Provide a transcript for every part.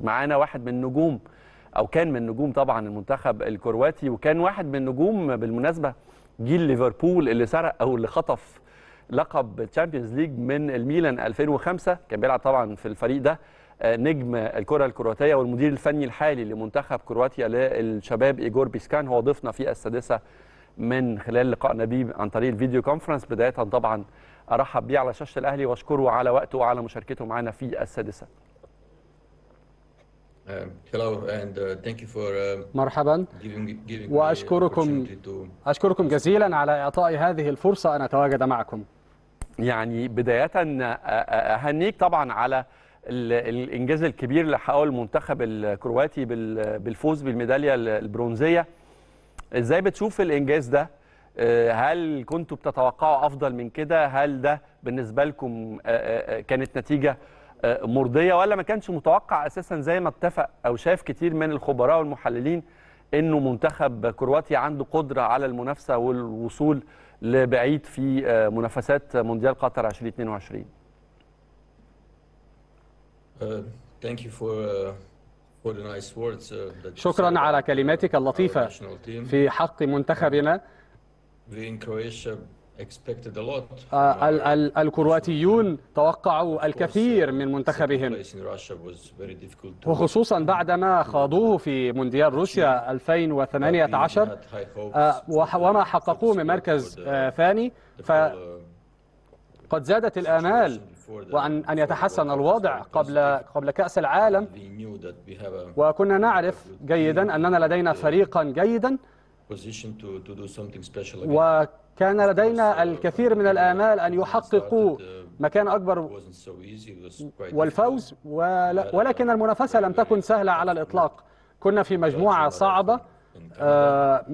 معانا واحد من نجوم او كان من نجوم طبعا المنتخب الكرواتي وكان واحد من نجوم بالمناسبه جيل ليفربول اللي سرق او اللي خطف لقب تشامبيونز ليج من الميلان 2005 كان بيلعب طبعا في الفريق ده آه، نجم الكره الكرواتيه والمدير الفني الحالي لمنتخب كرواتيا للشباب ايجور بيسكان هو ضيفنا في السادسه من خلال لقائنا بيه عن طريق الفيديو كونفرنس بدايه طبعا ارحب بيه على شاشه الاهلي واشكره على وقته وعلى مشاركته معنا في السادسه Um, uh, um, مرحبا واشكركم اشكركم جزيلا على اعطاء هذه الفرصه ان اتواجد معكم. يعني بدايه اهنيك طبعا على الانجاز الكبير اللي حققه المنتخب الكرواتي بالفوز بالميداليه البرونزيه. ازاي بتشوف الانجاز ده؟ هل كنتوا بتتوقعوا افضل من كده؟ هل ده بالنسبه لكم كانت نتيجه آه، مرضيه ولا ما كانش متوقع اساسا زي ما اتفق او شاف كتير من الخبراء والمحللين انه منتخب كرواتيا عنده قدره على المنافسه والوصول لبعيد في آه، منافسات مونديال قطر 2022 uh, uh, uh, شكرا على كلماتك اللطيفه في حق منتخبنا آه، الكرواتيون توقعوا الكثير من منتخبهم وخصوصا بعدما خاضوه في مونديال روسيا 2018 آه، وما حققوه من مركز آه، ثاني فقد زادت الآمال وأن أن يتحسن الوضع قبل قبل كأس العالم وكنا نعرف جيدا أننا لدينا فريقا جيدا كان لدينا الكثير من الآمال أن يحققوا مكان أكبر والفوز ولكن المنافسة لم تكن سهلة على الإطلاق كنا في مجموعة صعبة آه،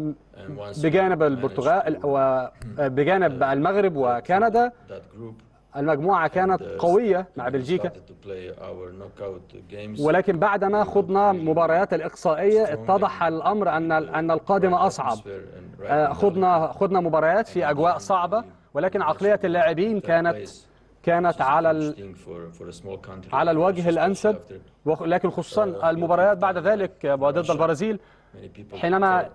بجانب البرتغال وبجانب آه، المغرب وكندا المجموعة uh, كانت قوية مع بلجيكا ولكن بعدما خضنا مباريات الإقصائية اتضح الأمر أن أن القادم أصعب آه، خضنا خضنا مباريات في أجواء صعبة ولكن عقلية اللاعبين كانت كانت على على الوجه الأنسب ولكن خصوصا uh, المباريات بعد ذلك آه، ضد البرازيل حينما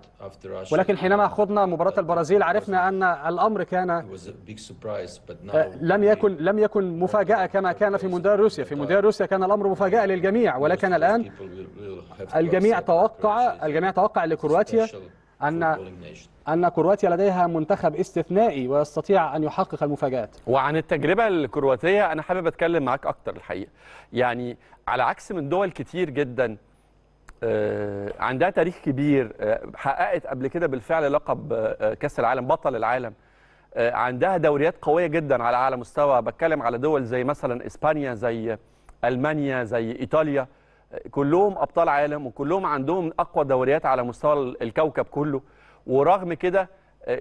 ولكن حينما خضنا مباراة البرازيل عرفنا أن الأمر كان آه، لم يكن لم يكن مفاجأة كما كان في مونديال روسيا في مونديال روسيا كان الأمر مفاجأة للجميع ولكن الآن الجميع توقع الجميع توقع لكرواتيا أن أن كرواتيا لديها منتخب استثنائي ويستطيع أن يحقق المفاجآت وعن التجربة الكرواتية أنا حابب أتكلم معاك أكتر الحقيقة يعني على عكس من دول كتير جداً آه، عندها تاريخ كبير آه، حققت قبل كده بالفعل لقب آه، كاس العالم بطل العالم عندها دوريات قويه جدا على اعلى مستوى بتكلم على دول زي مثلا اسبانيا زي المانيا زي ايطاليا كلهم ابطال عالم وكلهم عندهم اقوى دوريات على مستوى الكوكب كله ورغم كده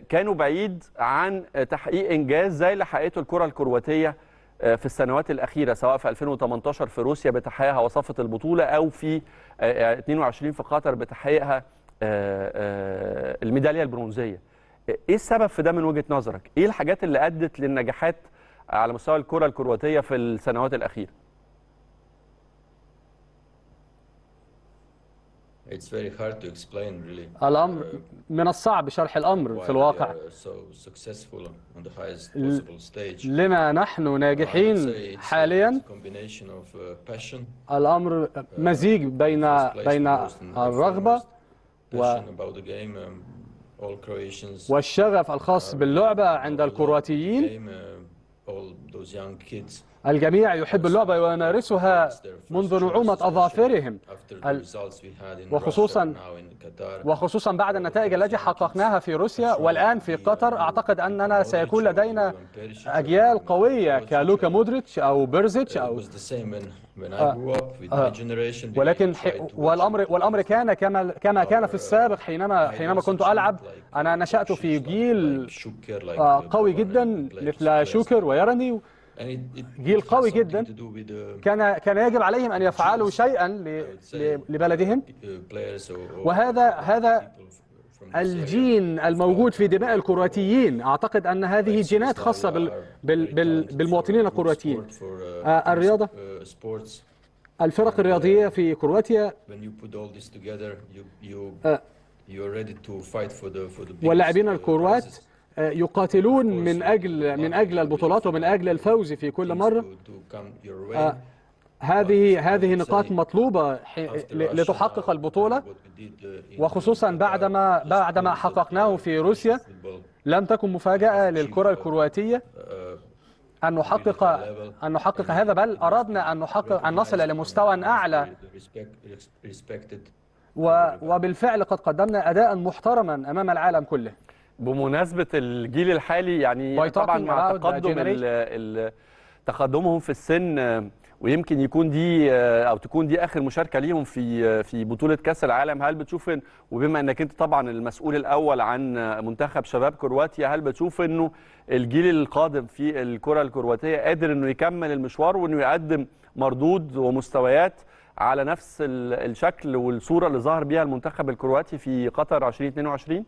كانوا بعيد عن تحقيق انجاز زي اللي حققته الكره الكرواتيه آه، في السنوات الأخيرة سواء في 2018 في روسيا بتحقيقها وصفة البطولة أو في 22 آه، آه، في قطر بتحقيقها الميدالية البرونزية إيه السبب في ده من وجهة نظرك؟ إيه الحاجات اللي أدت للنجاحات على مستوى الكرة الكرواتية في السنوات الأخيرة؟ It's very hard to explain really. الأمر من الصعب شرح الأمر في الواقع. So successful on the highest possible stage. لما نحن ناجحين حاليا combination of passion. الأمر مزيج بين بين الرغبة و about the game all Croatians. والشغف الخاص باللعبة عند الكرواتيين. All those young kids. الجميع يحب اللعبة ويمارسها منذ نعومة أظافرهم وخصوصا وخصوصا بعد النتائج التي حققناها في روسيا والآن في قطر أعتقد أننا سيكون لدينا أجيال قوية كلوكا مودريتش أو بيرزيتش أو آه، آه. ولكن والامر والامر كان كما كما كان في السابق حينما حينما كنت العب انا نشات في جيل آه، قوي جدا مثل شوكر ويرني جيل قوي جدا uh, كان كان يجب عليهم ان يفعلوا شيئا لبلدهم uh, uh, وهذا هذا الجين الموجود في دماء الكرواتيين اعتقد ان هذه جينات خاصه بال بال بالمواطنين الكرواتيين آه، الرياضه الفرق الرياضيه في كرواتيا آه. واللاعبين الكروات آه، يقاتلون من أجل من أجل البطولات ومن أجل الفوز في كل مرة آه، هذه هذه نقاط مطلوبة لتحقق البطولة uh, وخصوصا بعدما بعدما حققناه في روسيا لم تكن مفاجأة للكرة الكرواتية uh, أن نحقق أن نحقق هذا بل أردنا أن نحقق أن نصل لمستوى أعلى وبالفعل قد قدمنا أداء محترما أمام العالم كله بمناسبه الجيل الحالي يعني طبعا مع تقدم تقدمهم في السن ويمكن يكون دي او تكون دي اخر مشاركه ليهم في في بطوله كاس العالم هل بتشوف إن وبما انك انت طبعا المسؤول الاول عن منتخب شباب كرواتيا هل بتشوف انه الجيل القادم في الكره الكرواتيه قادر انه يكمل المشوار وانه يقدم مردود ومستويات على نفس الشكل والصوره اللي ظهر بيها المنتخب الكرواتي في قطر 2022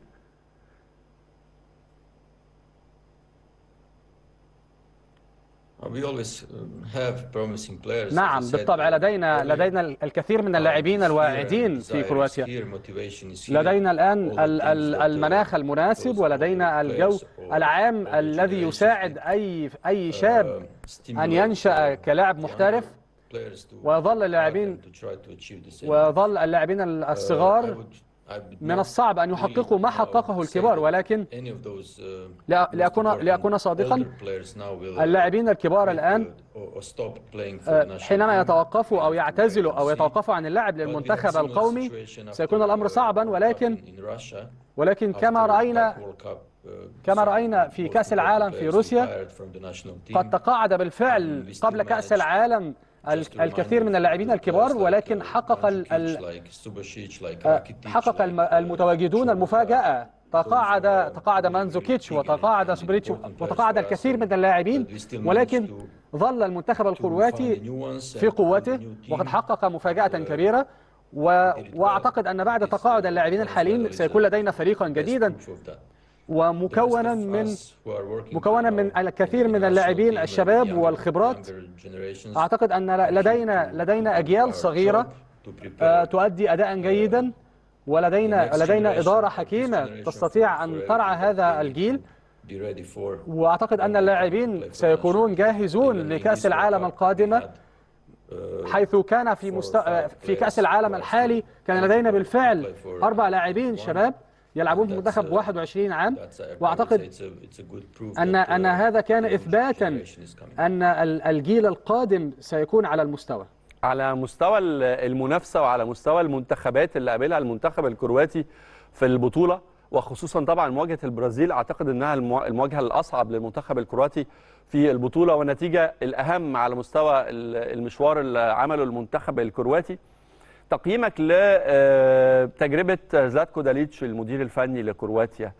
Um, نعم بالطبع لدينا لدينا الكثير من اللاعبين الواعدين في كرواتيا لدينا الآن المناخ المناسب ولدينا الجو العام الذي يساعد أي أي uh, شاب أن ينشأ كلاعب محترف ويظل اللاعبين ويظل uh, اللاعبين الصغار من الصعب أن يحققوا ما حققه الكبار ولكن لأكون, لأكون صادقا اللاعبين الكبار الآن آه، حينما يتوقفوا أو يعتزلوا أو يتوقفوا عن اللعب للمنتخب القومي سيكون الأمر صعبا ولكن ولكن كما رأينا كما رأينا في كأس العالم في روسيا قد تقاعد بالفعل قبل كأس العالم الكثير من اللاعبين الكبار ولكن uh, حقق uh, uh, آه، حقق المتواجدون المفاجأة تقاعد تقاعد مانزوكيتش وتقاعد سبريتش وتقاعد الكثير من اللاعبين ولكن ظل المنتخب الكرواتي في قوته وقد حقق مفاجأة كبيرة واعتقد ان بعد تقاعد اللاعبين الحاليين سيكون لدينا فريقا جديدا ومكونا من مكونا من الكثير من اللاعبين الشباب والخبرات اعتقد ان لدينا لدينا اجيال صغيره آه، uh, تؤدي اداء جيدا ولدينا لدينا اداره حكيمه تستطيع ان ترعى هذا الجيل واعتقد ان اللاعبين سيكونون جاهزون لكاس العالم القادمه uh, حيث كان في مست... في كاس العالم الحالي كان لدينا بالفعل اربع لاعبين شباب يلعبون في منتخب 21 عام واعتقد ان ان uh, هذا كان اثباتا ان الجيل القادم سيكون على المستوى على مستوى المنافسه وعلى مستوى المنتخبات اللي قابلها المنتخب الكرواتي في البطوله وخصوصا طبعا مواجهه البرازيل اعتقد انها المواجهه الاصعب للمنتخب الكرواتي في البطوله والنتيجه الاهم على مستوى المشوار اللي عمله المنتخب الكرواتي تقييمك لتجربه آه، زلاتكو داليتش المدير الفني لكرواتيا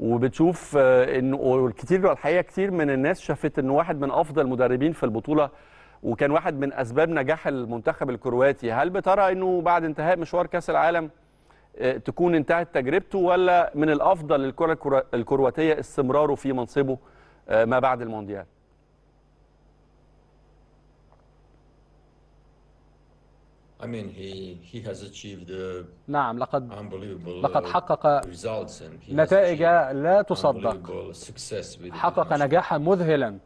وبتشوف انه الكثير الحقيقه كتير من الناس شافت انه واحد من افضل المدربين في البطوله وكان واحد من اسباب نجاح المنتخب الكرواتي هل بترى انه بعد انتهاء مشوار كاس العالم آه، تكون انتهت تجربته ولا من الافضل للكره الكرواتيه استمراره في منصبه آه، ما بعد المونديال I mean, he, he has achieved نعم لقد uh, لقد حقق نتائج لا تصدق حقق نجاحا مذهلا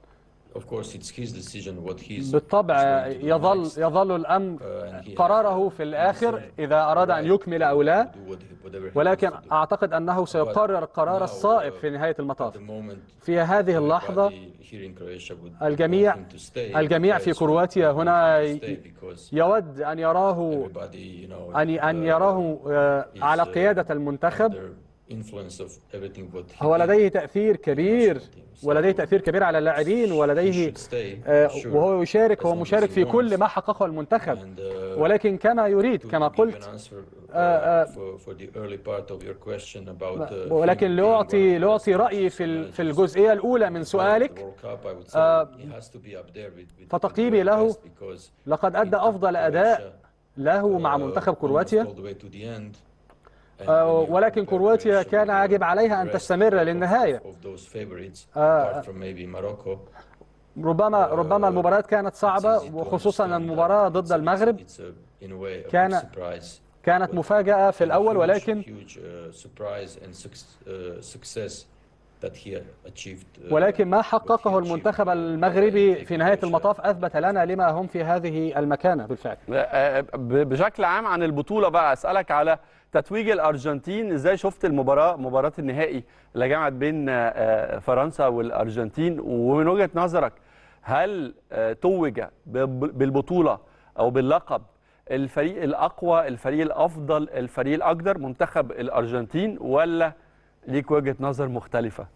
بالطبع يظل يظل الأمر uh, قراره في الآخر إذا أراد أن يكمل أو لا ولكن أعتقد أنه سيقرر قرار الصائب uh, في نهاية المطاف في هذه اللحظة الجميع الجميع في كرواتيا هنا يود أن يراه أن أن uh, يراه على قيادة المنتخب هو لديه تأثير كبير ولديه تأثير كبير على اللاعبين ولديه آه، وهو يشارك هو مشارك في كل ما حققه المنتخب uh, ولكن كما يريد كما قلت ولكن لأعطي لأعطي رأيي في في الجزئية الأولى من سؤالك آه، فتقييمي له لقد أدى أفضل أداء له مع uh, منتخب كرواتيا آه، ولكن كرواتيا كان يجب عليها أن تستمر للنهاية آه، آه. ربما ربما المباراة كانت صعبة وخصوصا المباراة ضد المغرب كان كانت مفاجأة في الأول ولكن ولكن ما حققه المنتخب المغربي في نهاية المطاف أثبت لنا لما هم في هذه المكانة بالفعل بشكل عام عن البطولة بقى أسألك على تتويج الارجنتين ازاي شفت المباراه مباراه النهائي اللي جمعت بين آه، فرنسا والارجنتين ومن وجهه نظرك هل آه، توج بالبطوله او باللقب الفريق الاقوى الفريق الافضل الفريق الاقدر منتخب الارجنتين ولا ليك وجهه نظر مختلفه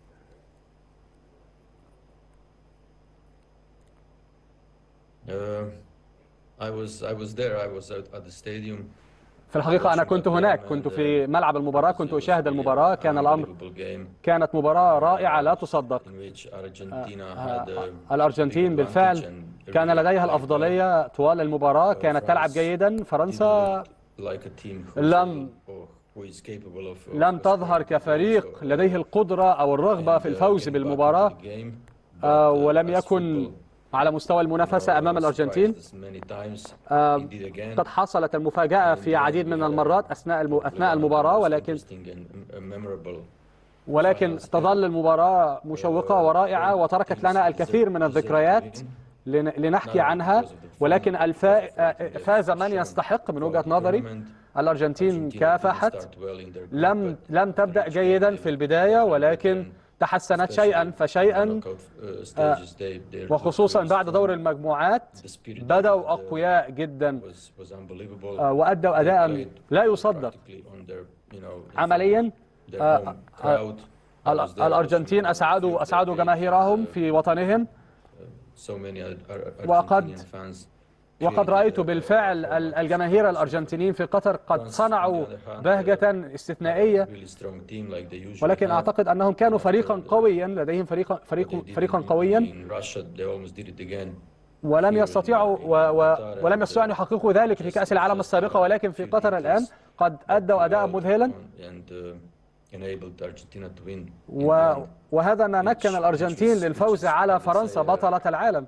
uh, I was I was there I was at, at the stadium في الحقيقة أنا كنت هناك كنت في ملعب المباراة كنت أشاهد المباراة كان الأمر كانت مباراة رائعة لا تصدق آه، آه، uh, آه، الأرجنتين بالفعل كان لديها الأفضلية طوال المباراة uh, كانت تلعب جيدا فرنسا لم لم تظهر كفريق لديه القدرة أو الرغبة في uh, الفوز بالمباراة ولم يكن على مستوى المنافسة أمام الأرجنتين آه، قد حصلت المفاجأة في عديد من المرات أثناء أثناء المباراة ولكن ولكن تظل المباراة مشوقة uh, ورائعة وتركت لنا الكثير من الذكريات لنحكي عنها ولكن آه، فاز من يستحق من وجهة نظري الأرجنتين كافحت لم لم تبدأ جيدا في البداية ولكن تحسنت شيئا فشيئا uh, وخصوصا بعد دور المجموعات بدأوا أقوياء جدا آه، وأدوا أداء لا يصدق عمليا آه، آه، الأرجنتين أسعدوا أسعدوا جماهيرهم uh, في وطنهم uh, وقد وقد رأيت بالفعل الجماهير الأرجنتينيين في قطر قد صنعوا بهجة استثنائية ولكن أعتقد أنهم كانوا فريقا قويا لديهم فريقا, فريق فريقا قويا ولم يستطيعوا و و ولم يستطيعوا أن يحققوا ذلك في كأس العالم السابقة ولكن في قطر الآن قد أدوا أداء مذهلا وهذا ما مكن الأرجنتين للفوز على فرنسا بطلة العالم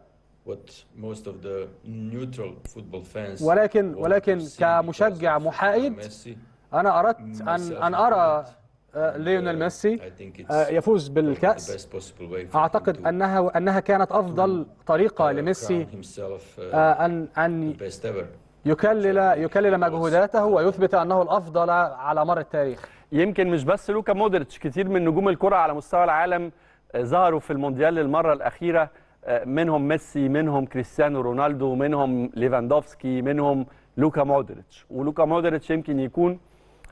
ولكن ولكن كمشجع محايد انا اردت ان ان ارى آه، ليونيل uh, ميسي آه، يفوز بالكأس أعتقد أنها أنها كانت أفضل uh, طريقة لميسي uh, آه، أن أن يكلل يكلل مجهوداته ويثبت أنه الأفضل على مر التاريخ يمكن مش بس لوكا مودريتش كتير من نجوم الكرة على مستوى العالم ظهروا في المونديال للمرة الأخيرة آه، منهم ميسي منهم كريستيانو رونالدو منهم ليفاندوفسكي منهم لوكا مودريتش ولوكا مودريتش يمكن يكون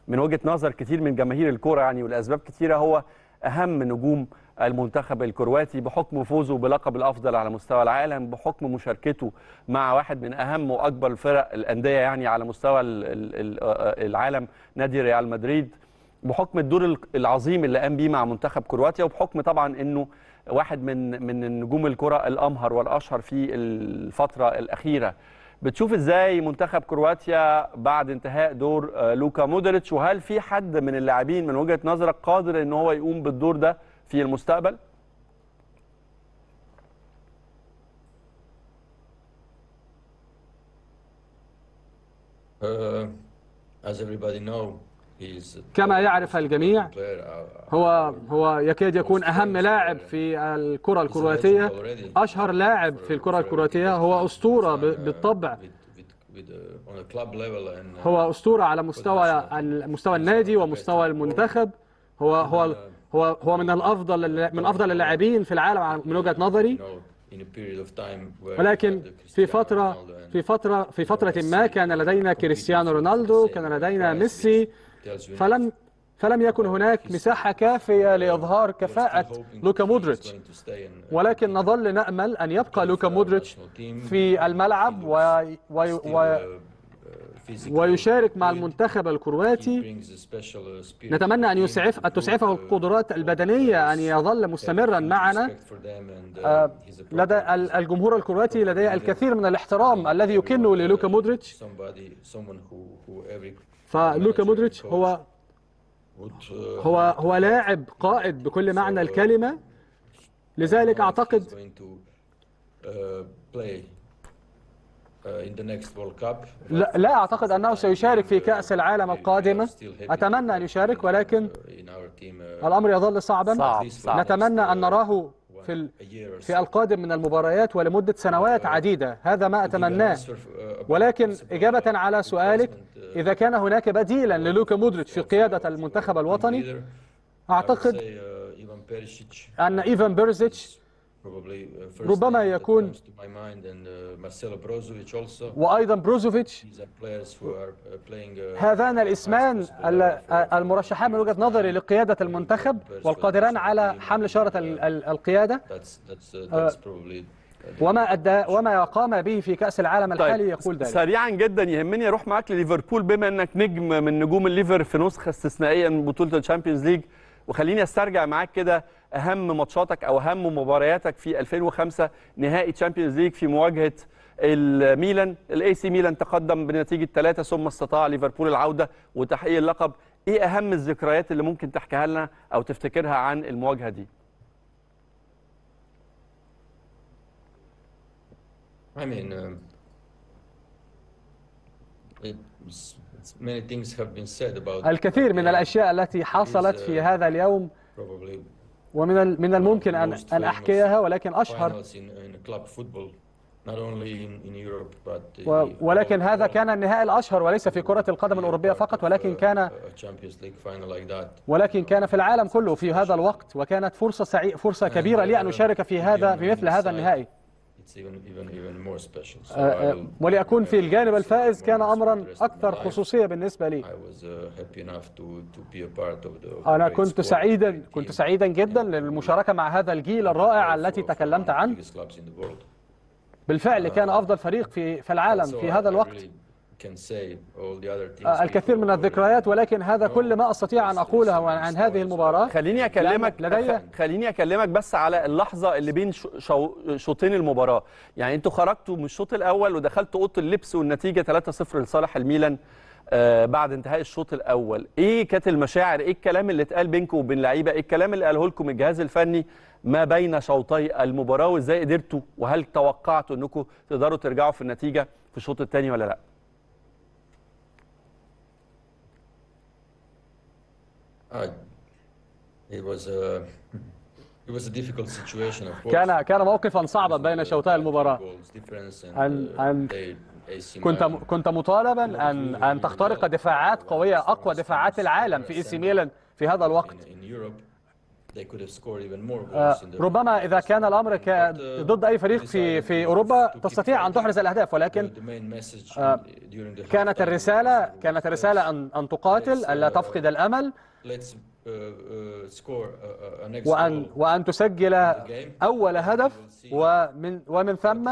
من وجهه نظر كتير من جماهير الكوره يعني ولاسباب كتيره هو اهم نجوم المنتخب الكرواتي بحكم فوزه بلقب الافضل على مستوى العالم بحكم مشاركته مع واحد من اهم واكبر فرق الانديه يعني على مستوى آه، آه، العالم نادي ريال مدريد بحكم الدور العظيم اللي قام بيه مع منتخب كرواتيا وبحكم طبعا انه واحد من من نجوم الكره الامهر والاشهر في الفتره الاخيره بتشوف ازاي منتخب كرواتيا بعد انتهاء دور آه، لوكا مودريتش وهل في حد من اللاعبين من وجهه نظرك قادر ان هو يقوم بالدور ده في المستقبل؟ Uh, as everybody knows, كما يعرف الجميع هو هو يكاد يكون أهم لاعب في الكرة الكرواتية أشهر لاعب في الكرة الكرواتية هو أسطورة بالطبع هو أسطورة على مستوى مستوى النادي ومستوى المنتخب هو هو هو هو من الافضل من افضل اللاعبين في العالم من وجهه نظري ولكن في فتره في فتره في فتره ما كان لدينا كريستيانو رونالدو كان لدينا ميسي فلم فلم يكن هناك مساحة كافية لإظهار كفاءة لوكا مودريتش ولكن نظل نأمل أن يبقى لوكا مودريتش في الملعب و... و... و... ويشارك مع المنتخب الكرواتي نتمنى أن يسعف أن تسعفه القدرات البدنية أن يظل مستمرا معنا آه، لدى الجمهور الكرواتي لديه الكثير من الاحترام الذي يكن للوكا مودريتش فلوكا مودريتش هو هو هو لاعب قائد بكل معنى الكلمة لذلك أعتقد لا, لا أعتقد أنه سيشارك في كأس العالم القادمة أتمنى أن يشارك ولكن الأمر يظل صعبا صعب صعب نتمنى أن نراه في في القادم من المباريات ولمدة سنوات uh, عديدة هذا ما أتمناه uh, ولكن إجابة على سؤالك إذا كان هناك بديلا للوكا مودريتش في قيادة المنتخب الوطني أعتقد uh, أن إيفان بيرزيتش ربما يكون وأيضا بروزوفيتش هذان الاسمان المرشحان من وجهة نظري لقيادة المنتخب والقادران على حمل شارة القيادة uh, آه، وما أدى وما قام به في كأس العالم طيب، الحالي طيب. يقول ذلك سريعا جدا يهمني أروح معاك لليفربول بما أنك نجم من نجوم الليفر في نسخة استثنائية من بطولة الشامبيونز ليج وخليني استرجع معاك كده اهم ماتشاتك او اهم مبارياتك في 2005 نهائي تشامبيونز ليج في مواجهه الميلان الاي سي ميلان تقدم بنتيجه 3 ثم استطاع ليفربول العوده وتحقيق اللقب ايه اهم الذكريات اللي ممكن تحكيها لنا او تفتكرها عن المواجهه دي I mean, um, many things have been said about الكثير من الاشياء التي حصلت في uh, هذا اليوم probably ومن من الممكن ان ان احكيها ولكن اشهر ولكن هذا كان النهائي الاشهر وليس في كره القدم الاوروبيه فقط ولكن uh, كان ولكن كان في العالم كله في هذا الوقت وكانت فرصه سعي فرصه كبيره لي ان اشارك في هذا في مثل هذا النهائي آه، آه، ولأكون في الجانب الفائز كان أمرا أكثر خصوصية بالنسبة لي uh, أنا كنت سعيدا كنت سعيدا جدا uh, للمشاركة مع هذا الجيل الرائع التي تكلمت عنه بالفعل كان uh, أفضل فريق في في العالم في هذا الوقت آه، الكثير من الذكريات ولكن هذا كل ما استطيع ان اقوله عن هذه المباراه خليني اكلمك لدي خليني اكلمك بس على اللحظه اللي بين شوطين المباراه يعني انتوا خرجتوا من الشوط الاول ودخلتوا اوضه اللبس والنتيجه 3-0 لصالح الميلان آه، بعد انتهاء الشوط الاول ايه كانت المشاعر ايه الكلام اللي اتقال بينكم وبين اللعيبه ايه الكلام اللي قاله لكم الجهاز الفني ما بين شوطي المباراه وازاي قدرتوا وهل توقعتوا انكم تقدروا ترجعوا في النتيجه في الشوط الثاني ولا لا Ah, كان كان موقفا صعبا بين شوطي المباراة أن uh, uh, أن كنت كنت مطالبا أن أن تخترق دفاعات قوية أقوى دفاعات العالم في إي سي ميلان في هذا الوقت آه، ربما اذا كان الامر uh, ضد اي فريق في في اوروبا تستطيع ان تحرز الاهداف ولكن آه، كانت الرساله uh, كانت الرساله ان ان تقاتل الا uh, تفقد الامل وأن وأن تسجل أول هدف ومن ومن ثم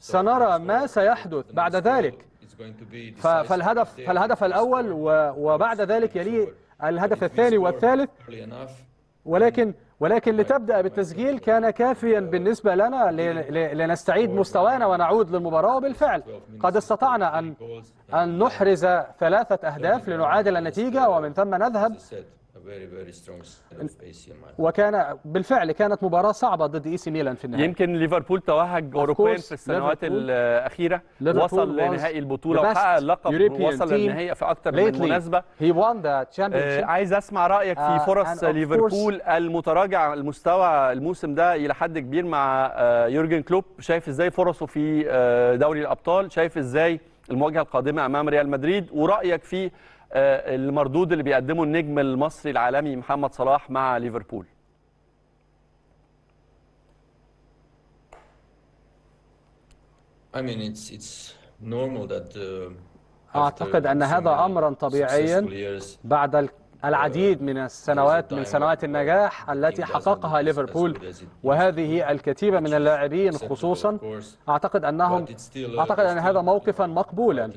سنرى ما سيحدث بعد ذلك فالهدف فالهدف الأول وبعد ذلك يليه الهدف الثاني والثالث ولكن ولكن طيب. لتبدأ بالتسجيل كان كافيا بالنسبة لنا لنستعيد طيب. مستوانا ونعود للمباراة وبالفعل طيب. قد استطعنا أن أن نحرز ثلاثة أهداف لنعادل النتيجة ومن ثم نذهب وكان بالفعل كانت مباراه صعبه ضد اي سي ميلان في النهايه يمكن ليفربول توهج اوروبيا في السنوات الاخيره وصل لنهائي البطوله وحقق اللقب وصل للنهائي في اكثر من مناسبه آه عايز اسمع رايك في آه، فرص ليفربول المتراجع المستوى الموسم ده الى حد كبير مع آه يورجن كلوب شايف ازاي فرصه في آه دوري الابطال شايف ازاي المواجهه القادمه امام ريال مدريد ورايك في آه، المردود اللي بيقدمه النجم المصري العالمي محمد صلاح مع ليفربول I mean it's it's normal that uh, أعتقد أن هذا أمرا طبيعيا بعد العديد من السنوات من سنوات النجاح التي حققها ليفربول وهذه الكتيبة من اللاعبين خصوصا أعتقد أنهم أعتقد أن هذا موقفا مقبولا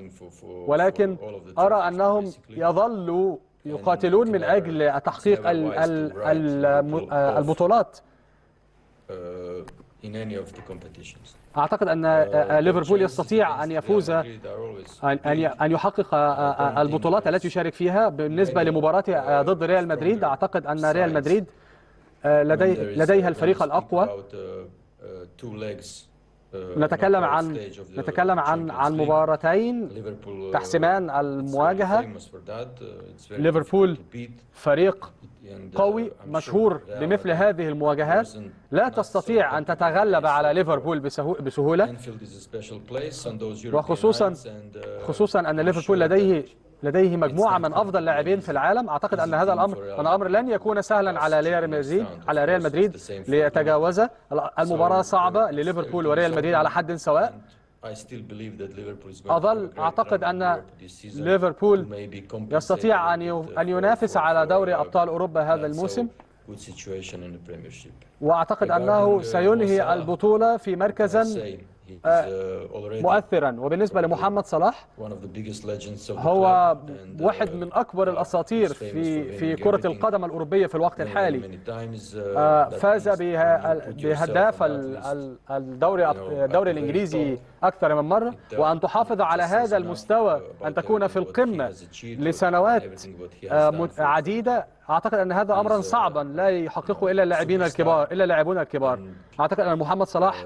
ولكن أرى أنهم يظلوا يقاتلون من أجل تحقيق البطولات in any of the competitions. اعتقد ان uh, آه، آه، ليفربول يستطيع ان يفوز ان يحقق آه، البطولات التي يشارك فيها بالنسبه لمباراته ضد ريال مدريد اعتقد ان ريال مدريد لديه لديها الفريق الاقوى uh, uh, نتكلم عن نتكلم عن عن مباراتين تحسمان المواجهه ليفربول فريق Uh, قوي مشهور بمثل هذه المواجهات لا تستطيع أن تتغلب على ليفربول بسهولة وخصوصا uh, خصوصا أن ليفربول لديه لديه مجموعة من أفضل لاعبين في العالم أعتقد أن هذا الأمر أن الأمر لن يكون سهلا على ريال مدريد على ريال مدريد ليتجاوزه المباراة صعبة لليفربول وريال مدريد على حد سواء أظل أعتقد أن ليفربول يستطيع أن أن uh, ينافس على دوري أبطال أوروبا هذا الموسم وأعتقد أنه uh, سينهي البطولة في مركزا آه، uh, مؤثرا وبالنسبة لمحمد صلاح هو uh, واحد من أكبر الأساطير في في كرة القدم الأوروبية في الوقت الحالي uh, آه، فاز بهداف الدوري الدوري الإنجليزي أكثر من مرة وأن تحافظ على هذا المستوى أن تكون في القمة لسنوات آه، عديدة اعتقد ان هذا امرا صعبا لا يحققه الا اللاعبين الكبار الا اللاعبون الكبار اعتقد ان محمد uh, صلاح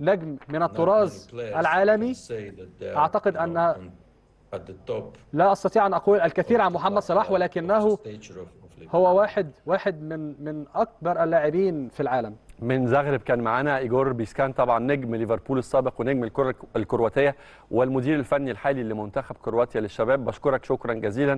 نجم من الطراز العالمي اعتقد ان لا استطيع ان اقول الكثير عن محمد صلاح uh, ولكنه هو واحد واحد من من اكبر اللاعبين في العالم من زغرب كان معانا ايجور بيسكان طبعا نجم ليفربول السابق ونجم الكره الكرواتيه والمدير الفني الحالي لمنتخب كرواتيا للشباب بشكرك شكرا جزيلا